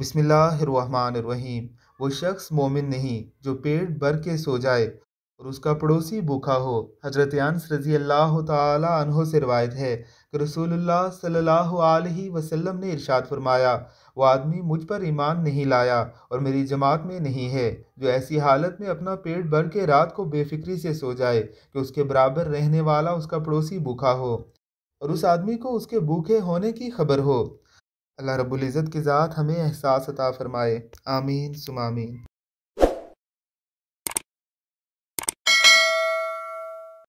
बिसमीम वो शख्स मोमिन नहीं जो पेट भर के सो जाए और उसका पड़ोसी भूखा हो हजरत अनस रज़ी अल्लाह तहों से रवायत है कि रसूलुल्लाह सल्लल्लाहु अलैहि वसल्लम ने इरशाद फरमाया वह आदमी मुझ पर ईमान नहीं लाया और मेरी जमात में नहीं है जो ऐसी हालत में अपना पेट भर के रात को बेफिक्री से सो जाए कि उसके बराबर रहने वाला उसका पड़ोसी भूखा हो और उस आदमी को उसके भूखे होने की खबर हो अल्लाह रब्बुल इज़्ज़त की ज़ात हमें एहसास अता फ़रमाए आमीन सुमामीन